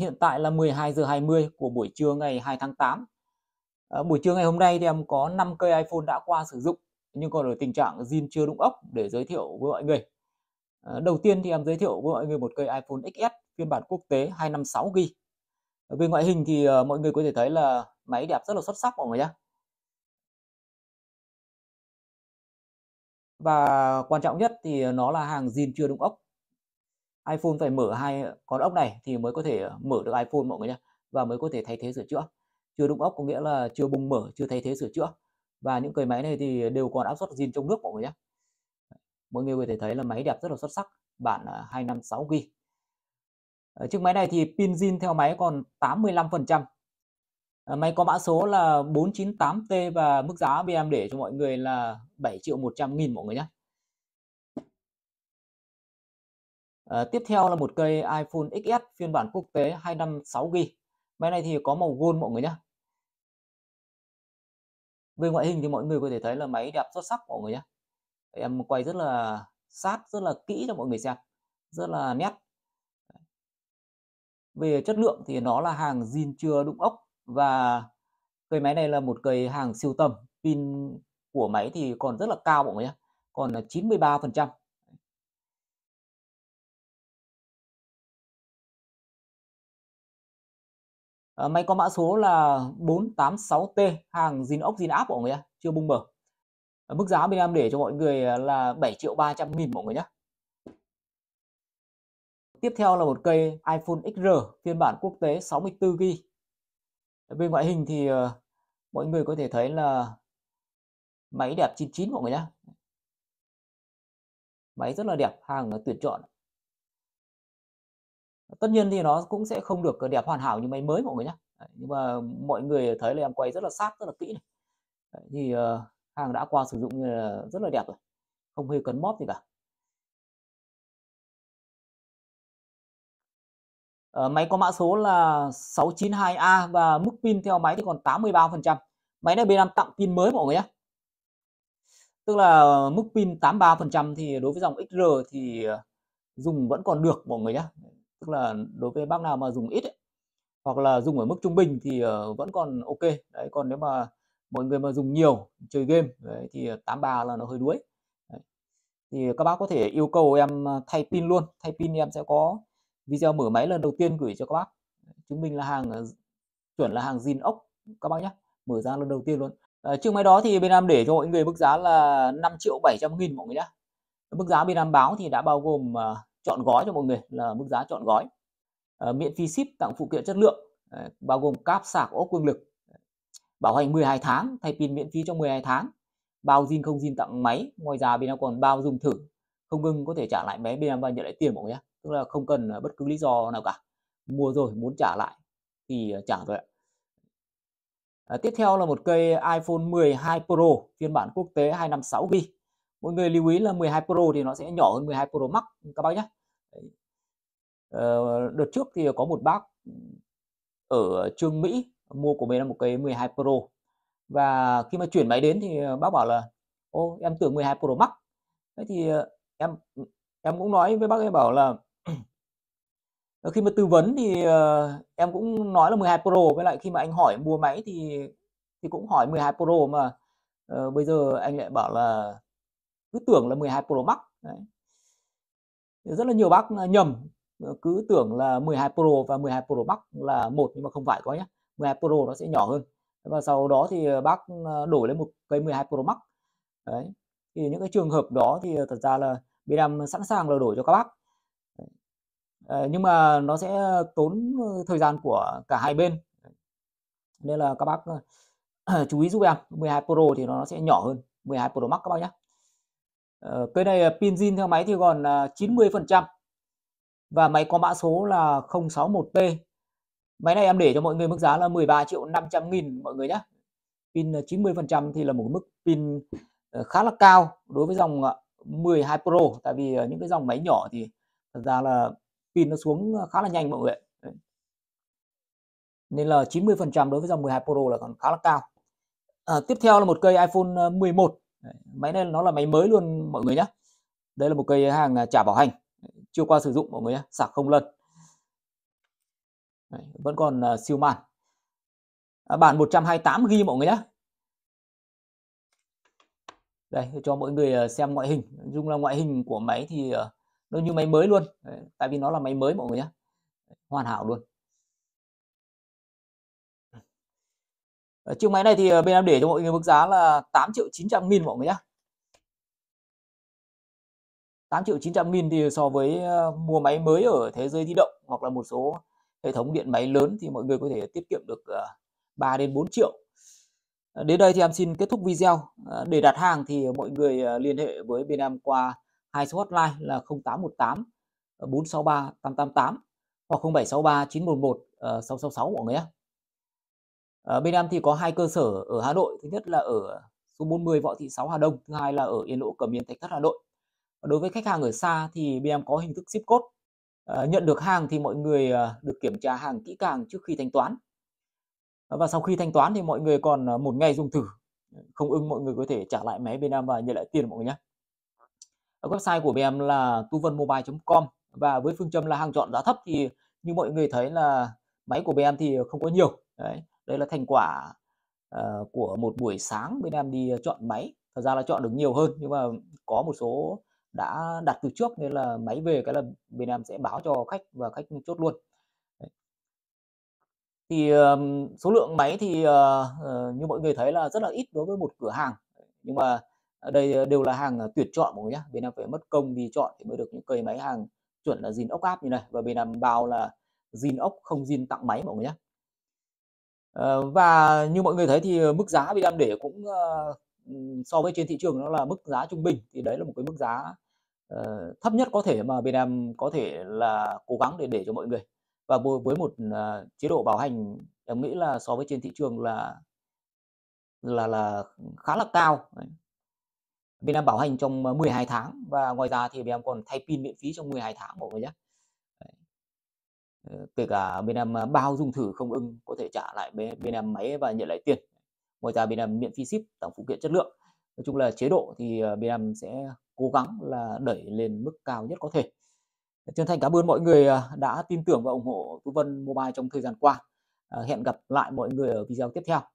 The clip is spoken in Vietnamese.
hiện tại là 12 giờ 20 của buổi trưa ngày 2 tháng 8 à, ờ, buổi trưa ngày hôm nay thì em có 5 cây iPhone đã qua sử dụng nhưng còn ở tình trạng zin chưa đúng ốc để giới thiệu với mọi người à, đầu tiên thì em giới thiệu với mọi người một cây iPhone XS phiên bản quốc tế 256GB ờ, về ngoại hình thì uh, mọi người có thể thấy là máy đẹp rất là xuất sắc mọi người nhé và quan trọng nhất thì nó là hàng zin chưa đúng ốc iPhone phải mở hai con ốc này thì mới có thể ờ, mở được iPhone mọi người nhé và mới có thể thay thế sửa chữa chưa đụng ốc có nghĩa là chưa bùng mở chưa thay thế sửa chữa và những cái máy này thì đều còn áp suất zin trong nước mọi người nhé mọi người có thể thấy là máy đẹp rất là xuất sắc bản 256 g ờ, chiếc máy này thì pin zin theo máy còn 85% ờ, máy có mã số là 498T và mức giá bên em để cho mọi người là 7 triệu 100 nghìn mọi người nhé Ờ, tiếp theo là một cây iPhone XS phiên bản quốc tế 256GB. Máy này thì có màu gold mọi người nhé. Về ngoại hình thì mọi người có thể thấy là máy đẹp xuất sắc mọi người nhé. Em quay rất là sát, rất là kỹ cho mọi người xem. Rất là nét. Về chất lượng thì nó là hàng zin chưa đụng ốc và cây máy này là một cây hàng siêu tầm. Pin của máy thì còn rất là cao mọi người nhé. Còn là 93%. Ờ, máy có mã số là 486T hàng zin ốc zin áp mọi người nhé chưa bung mở ờ, mức giá bên em để cho mọi người ờ, là 7 triệu 300 nghìn mọi người nhé tiếp theo là một cây iPhone XR phiên bản quốc tế 64GB về ngoại hình thì mọi người có thể thấy là máy đẹp 99 mọi người nhé máy rất là đẹp hàng tuyển chọn tất nhiên thì nó cũng sẽ không được ờ, đẹp hoàn hảo như máy mới mọi người nhé nhưng mà mọi người thấy là em quay rất là sát rất là kỹ này. Đấy, thì uh, hàng đã qua sử dụng là rất là đẹp rồi không hề cấn móp gì cả uh, máy có mã số là 692A và mức pin theo máy thì còn 83% máy này bên em tặng pin mới mọi người nhé tức là mức pin 83% thì đối với dòng XR thì dùng vẫn còn được mọi người nhé tức là đối với bác nào mà dùng ít ấy, hoặc là dùng ở mức trung bình thì uh, vẫn còn ok đấy còn nếu mà mọi người mà dùng nhiều chơi game đấy, thì ờ, tám bà là nó hơi đuối đấy. thì các bác có thể yêu cầu em ờ, thay pin luôn thay pin em sẽ có video mở máy lần đầu tiên gửi cho các bác chứng minh là hàng chuẩn là hàng zin ốc các bác nhé mở ra lần đầu tiên luôn à, chiếc máy đó thì bên em để cho mọi người mức giá là 5 triệu 700 nghìn mọi người nhé mức giá bên em báo thì đã bao gồm chọn gói cho mọi người là mức giá chọn gói à, miễn phí ship tặng phụ kiện chất lượng à, bao gồm cáp sạc ốp cường lực bảo hành 12 tháng thay pin miễn phí trong 12 tháng bao zin không zin tặng máy ngoài ra bên em còn bao dùng thử không ngưng có thể trả lại máy bên em và nhận lại tiền mọi người tức là không cần ờ, bất cứ lý do nào cả mua rồi muốn trả lại thì trả rồi ạ à, tiếp theo là một cây iPhone 12 Pro phiên bản quốc tế 256GB mọi người lưu ý là 12 Pro thì nó sẽ nhỏ hơn 12 Pro Max các bác nhé ờ, đợt trước thì có một bác ở Trương Mỹ mua của mình là một cái 12 Pro và khi mà chuyển máy đến thì bác bảo là ô em tưởng 12 Pro Max thế thì ờ, em em cũng nói với bác em bảo là khi mà tư vấn thì ờ, em cũng nói là 12 Pro với lại khi mà anh hỏi mua máy thì thì cũng hỏi 12 Pro mà uh, bây giờ anh lại bảo là cứ tưởng là 12 Pro Max đấy. rất là nhiều bác nhầm cứ tưởng là 12 Pro và 12 Pro Max là một nhưng mà không phải các bác nhé 12 Pro nó sẽ nhỏ hơn và sau đó thì bác ờ, đổi lên một cây 12 Pro Max đấy thì những cái trường hợp đó thì ờ, thật ra là bên em sẵn sàng là đổi cho các bác đấy. Ờ, nhưng mà nó sẽ tốn thời gian của cả hai bên nên là các bác chú ý giúp em 12 Pro thì nó sẽ nhỏ hơn 12 Pro Max các bác nhé Uh, cái này pin zin theo máy thì còn 90% à, và máy có mã số là 061P. Máy này em để cho mọi người mức giá là 13 triệu 500 nghìn mọi người nhé. Pin 90% à, thì là một mức pin ờ, khá là cao đối với dòng 12 à, Pro tại vì những cái dòng máy nhỏ thì thật ra là pin nó xuống khá là nhanh mọi người nên là 90% đối với dòng 12 Pro là còn khá là cao à, tiếp theo là một cây iPhone 11 máy này nó là máy mới luôn mọi người nhé đây là một cây hàng à, trả bảo hành chưa qua sử dụng mọi người nhé sạc không lần Đấy, vẫn còn uh, siêu màn à, bản 128 ghi mọi người nhé đây cho mọi người à, xem ngoại hình Nói chung là ngoại hình của máy thì uh, nó như máy mới luôn Đấy, tại vì nó là máy mới mọi người nhé hoàn hảo luôn Ờ, chiếc máy này thì ờ, bên em để cho mọi người mức giá là 8 triệu 900 nghìn mọi người nhé 8 triệu 900 nghìn thì so với ờ, mua máy mới ở thế giới di động hoặc là một số hệ thống điện máy lớn thì mọi người có thể tiết kiệm được 3 đến 4 triệu Đến đây thì em xin kết thúc video Để đặt hàng thì mọi người liên hệ với bên em qua hai số hotline là 0818 463 888 hoặc 0763 911 666 mọi người nhé à, bên em thì có hai cơ sở ở Hà Nội thứ nhất là ở số 40 Võ Thị Sáu Hà Đông thứ hai là ở Yên Lỗ Cẩm Yên Thạch Thất Hà Nội đối với khách hàng ở xa thì bên em có hình thức ship code à, nhận được hàng thì mọi người ờ, được kiểm tra hàng kỹ càng trước khi thanh toán và sau khi thanh toán thì mọi người còn một ngày dùng thử không ưng mọi người có thể trả lại máy bên em và nhận lại tiền mọi người nhé website của bên em là tuvanmobile.com và với phương châm là hàng chọn giá thấp thì như mọi người thấy là máy của bên em thì không có nhiều đấy đây là thành quả uh, của một buổi sáng bên em đi chọn máy thật ra là chọn được nhiều hơn nhưng mà có một số đã đặt từ trước nên là máy về cái là bên em sẽ báo cho khách và khách chốt luôn thì số lượng máy thì ờ, ờ, như mọi người thấy là rất là ít đối với một cửa hàng nhưng mà đây đều là hàng tuyển chọn mọi người nhé bên em phải mất công đi chọn thì mới được những cây máy hàng chuẩn là zin ốc áp như này và bên em bao là zin ốc không zin tặng máy mọi người nhé Ờ, và như mọi người thấy thì ờ, mức giá bị Vietnam để cũng ờ, so với trên thị trường nó là mức giá trung bình thì đấy là một cái mức giá uh, thấp nhất có thể mà Việt Nam có thể là cố gắng để để cho mọi người và với một uh, chế độ bảo hành em nghĩ là so với trên thị trường là là là khá là cao Việt Nam bảo hành trong 12 tháng và ngoài ra thì Việt Nam còn thay pin miễn phí trong 12 tháng mọi người nhé Ờ, kể cả bên em à, bao dung thử không ưng có thể trả lại bên, bên em máy và nhận lại tiền ngoài ra bên em miễn phí ship tổng phụ kiện chất lượng nói chung là chế độ thì à, bên em sẽ cố gắng là đẩy lên mức cao nhất có thể chân thành cảm ơn mọi người à, đã tin tưởng và ủng hộ tú vân mobile trong thời gian qua hẹn gặp lại mọi người ở video tiếp theo